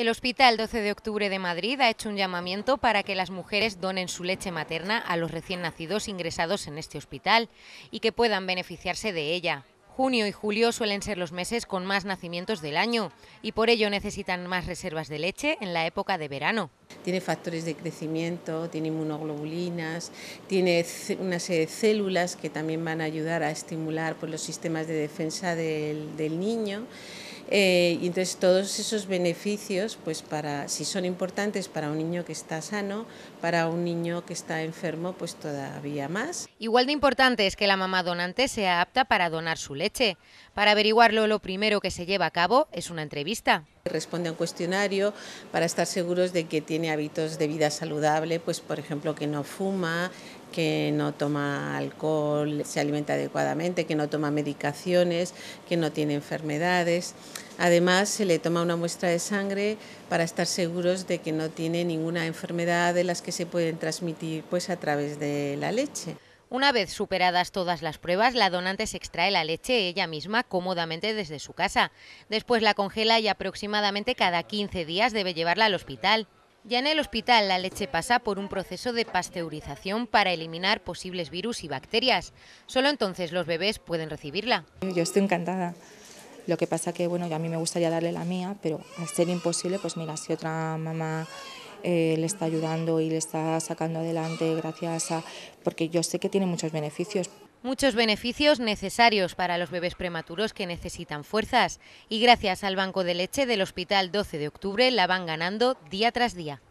El Hospital 12 de Octubre de Madrid ha hecho un llamamiento para que las mujeres donen su leche materna a los recién nacidos ingresados en este hospital y que puedan beneficiarse de ella. Junio y julio suelen ser los meses con más nacimientos del año y por ello necesitan más reservas de leche en la época de verano. Tiene factores de crecimiento, tiene inmunoglobulinas, tiene una serie de células que también van a ayudar a estimular pues, los sistemas de defensa del niño. Eh, y entonces todos esos beneficios, pues para, si son importantes para un niño que está sano, para un niño que está enfermo, pues todavía más. Igual de importante es que la mamá donante sea apta para donar su leche. Para averiguarlo, lo primero que se lleva a cabo es una entrevista. Responde a un cuestionario para estar seguros de que tiene hábitos de vida saludable, pues por ejemplo que no fuma, que no toma alcohol, se alimenta adecuadamente, que no toma medicaciones, que no tiene enfermedades. Además, se le toma una muestra de sangre para estar seguros de que no tiene ninguna enfermedad de las que se pueden transmitir pues a través de la leche. Una vez superadas todas las pruebas, la donante se extrae la leche ella misma cómodamente desde su casa. Después la congela y aproximadamente cada 15 días debe llevarla al hospital. Ya en el hospital la leche pasa por un proceso de pasteurización para eliminar posibles virus y bacterias. Solo entonces los bebés pueden recibirla. Yo estoy encantada. Lo que pasa que bueno, a mí me gustaría darle la mía, pero al ser imposible, pues mira, si otra mamá eh, le está ayudando y le está sacando adelante gracias a... porque yo sé que tiene muchos beneficios. Muchos beneficios necesarios para los bebés prematuros que necesitan fuerzas y gracias al banco de leche del Hospital 12 de Octubre la van ganando día tras día.